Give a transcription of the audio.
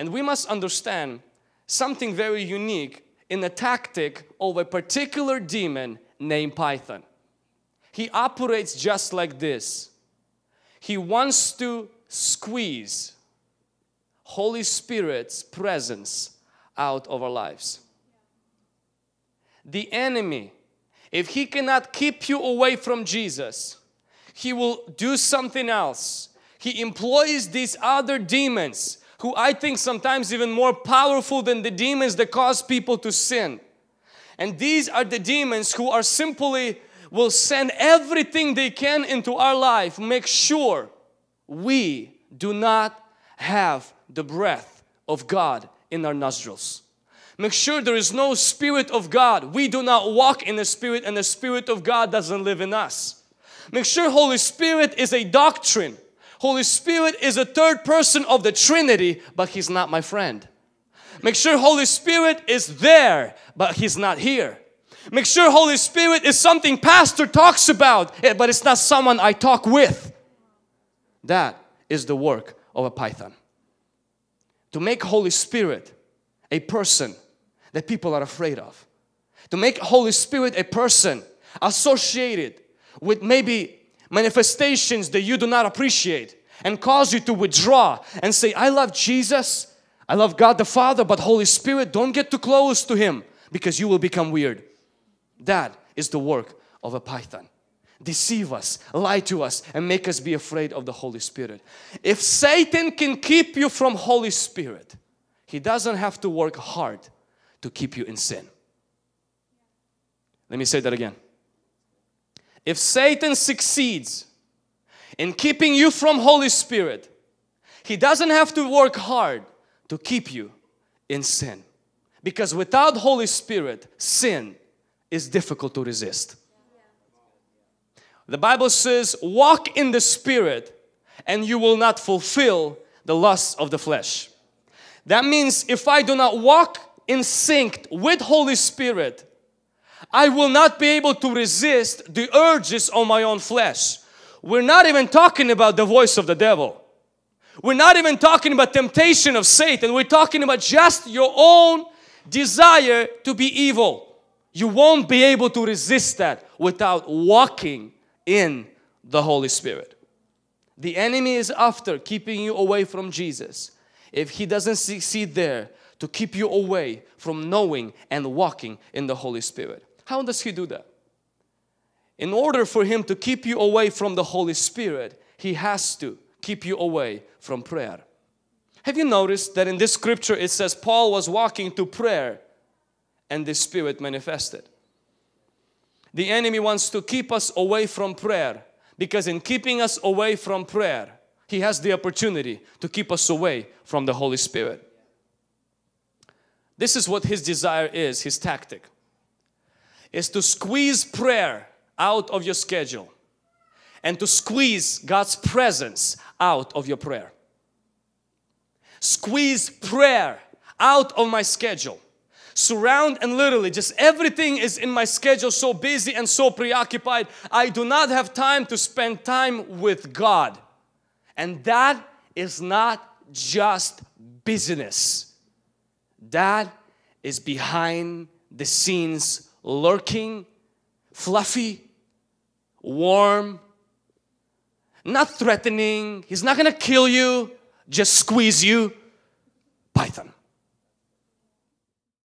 And we must understand something very unique in the tactic of a particular demon named Python. He operates just like this. He wants to squeeze Holy Spirit's presence out of our lives. The enemy, if he cannot keep you away from Jesus, he will do something else. He employs these other demons who I think sometimes even more powerful than the demons that cause people to sin. And these are the demons who are simply will send everything they can into our life, make sure we do not have the breath of God in our nostrils. Make sure there is no Spirit of God. We do not walk in the Spirit and the Spirit of God doesn't live in us. Make sure Holy Spirit is a doctrine Holy Spirit is a third person of the Trinity, but He's not my friend. Make sure Holy Spirit is there, but He's not here. Make sure Holy Spirit is something pastor talks about, eh, but it's not someone I talk with. That is the work of a python. To make Holy Spirit a person that people are afraid of. To make Holy Spirit a person associated with maybe manifestations that you do not appreciate and cause you to withdraw and say, I love Jesus, I love God the Father, but Holy Spirit, don't get too close to Him because you will become weird. That is the work of a python. Deceive us, lie to us, and make us be afraid of the Holy Spirit. If Satan can keep you from Holy Spirit, he doesn't have to work hard to keep you in sin. Let me say that again. If Satan succeeds in keeping you from Holy Spirit, he doesn't have to work hard to keep you in sin. Because without Holy Spirit, sin is difficult to resist. The Bible says, walk in the Spirit and you will not fulfill the lusts of the flesh. That means if I do not walk in sync with Holy Spirit, I will not be able to resist the urges of my own flesh. We're not even talking about the voice of the devil. We're not even talking about temptation of Satan. We're talking about just your own desire to be evil. You won't be able to resist that without walking in the Holy Spirit. The enemy is after keeping you away from Jesus. If he doesn't succeed there, to keep you away from knowing and walking in the Holy Spirit. How does He do that? In order for Him to keep you away from the Holy Spirit, He has to keep you away from prayer. Have you noticed that in this scripture it says Paul was walking to prayer and the Spirit manifested? The enemy wants to keep us away from prayer because, in keeping us away from prayer, he has the opportunity to keep us away from the Holy Spirit. This is what his desire is, his tactic is to squeeze prayer out of your schedule and to squeeze God's presence out of your prayer. Squeeze prayer out of my schedule. Surround and literally just everything is in my schedule so busy and so preoccupied. I do not have time to spend time with God. And that is not just business. That is behind the scenes lurking, fluffy, warm, not threatening. He's not going to kill you, just squeeze you. Python.